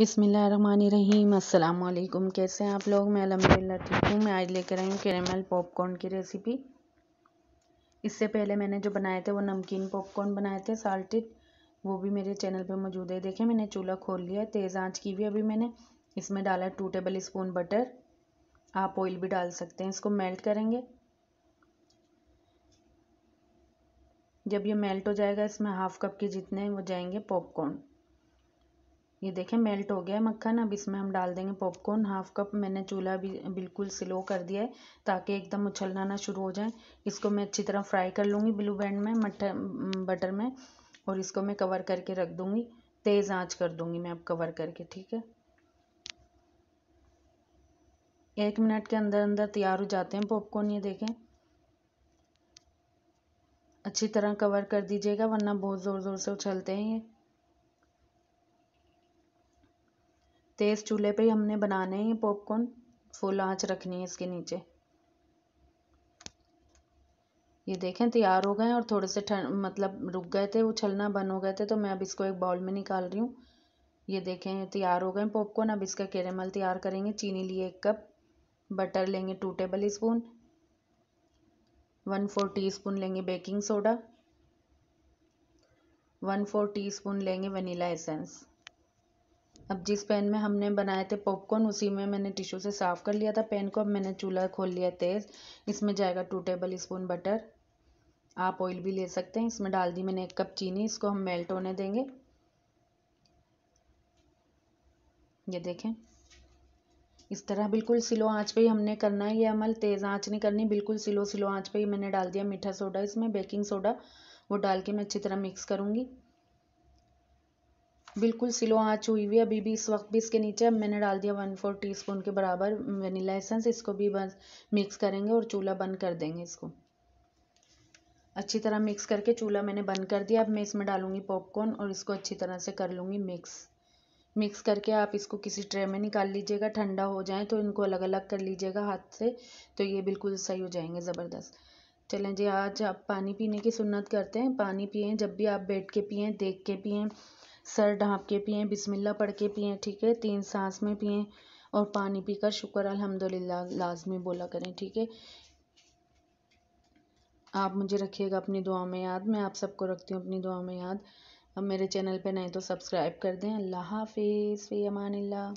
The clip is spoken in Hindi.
बिसमीम अल्लाम कैसे हैं आप लोग मैं अलहमदिल्ला ठीक हूँ मैं आज लेकर आई हूँ कैरेमल पॉपकॉर्न की रेसिपी इससे पहले मैंने जो बनाए थे वो नमकीन पॉपकॉर्न बनाए थे साल्टेड वो भी मेरे चैनल पे मौजूद है देखें मैंने चूल्हा खोल लिया तेज़ आंच की भी अभी मैंने इसमें डाला टू टेबल स्पून बटर आप ऑयल भी डाल सकते हैं इसको मेल्ट करेंगे जब ये मेल्ट हो जाएगा इसमें हाफ़ कप के जितने वो जाएंगे पॉपकॉर्न ये देखें मेल्ट हो गया है मक्खन अब इसमें हम डाल देंगे पॉपकॉर्न हाफ कप मैंने चूल्हा भी बिल्कुल स्लो कर दिया है ताकि एकदम उछलना ना शुरू हो जाए इसको मैं अच्छी तरह फ्राई कर लूँगी ब्लू बैंड में मटर बटर में और इसको मैं कवर करके रख दूँगी तेज़ आँच कर दूँगी मैं अब कवर करके ठीक है एक मिनट के अंदर अंदर तैयार हो जाते हैं पॉपकॉर्न ये देखें अच्छी तरह कवर कर दीजिएगा वरना बहुत ज़ोर ज़ोर से उछलते हैं ये तेज़ चूल्हे पे ही हमने बनाने हैं ये पॉपकॉर्न फुल आँच रखनी है इसके नीचे ये देखें तैयार हो गए और थोड़े से ठंड मतलब रुक गए थे उछलना बंद हो गए थे तो मैं अब इसको एक बाउल में निकाल रही हूँ ये देखें तैयार हो गए पॉपकॉर्न अब इसका केरेमल तैयार करेंगे चीनी लिए एक कप बटर लेंगे two tablespoon one four teaspoon लेंगे baking soda one four teaspoon लेंगे वनीला एसेंस अब जिस पैन में हमने बनाए थे पॉपकॉर्न उसी में मैंने टिशू से साफ़ कर लिया था पैन को अब मैंने चूल्हा खोल लिया तेज़ इसमें जाएगा टू टेबल स्पून बटर आप ऑयल भी ले सकते हैं इसमें डाल दी मैंने एक कप चीनी इसको हम मेल्ट होने देंगे ये देखें इस तरह बिल्कुल सिलो आंच पे ही हमने करना है ये अमल तेज़ आंच नहीं करनी बिल्कुल सिलो सिलो आंच पे ही मैंने डाल दिया मीठा सोडा इसमें बेकिंग सोडा वो डाल के मैं अच्छी तरह मिक्स करूँगी बिल्कुल स्लो आँच हुई हुई अभी भी इस वक्त भी इसके नीचे अब मैंने डाल दिया वन फोर टी स्पून के बराबर वनीला एसेंस इसको भी बस मिक्स करेंगे और चूल्हा बंद कर देंगे इसको अच्छी तरह मिक्स करके चूल्हा मैंने बंद कर दिया अब मैं इसमें डालूंगी पॉपकॉर्न और इसको अच्छी तरह से कर लूँगी मिक्स मिक्स करके आप इसको किसी ट्रे में निकाल लीजिएगा ठंडा हो जाए तो इनको अलग अलग कर लीजिएगा हाथ से तो ये बिल्कुल सही हो जाएंगे ज़बरदस्त चलें जी आज आप पानी पीने की सुन्नत करते हैं पानी पिए जब भी आप बैठ के पिए देख के पिए सर ढाँप के पिए बिस्मिल्लाह पढ़ के पिएँ ठीक है तीन सांस में पिए और पानी पीकर शुक्र अल्हम्दुलिल्लाह लाजमी बोला करें ठीक है आप मुझे रखिएगा अपनी दुआ में याद मैं आप सबको रखती हूँ अपनी दुआ में याद अब मेरे चैनल पे नहीं तो सब्सक्राइब कर दें अल्लाह हाफिज़ फ़ी अमान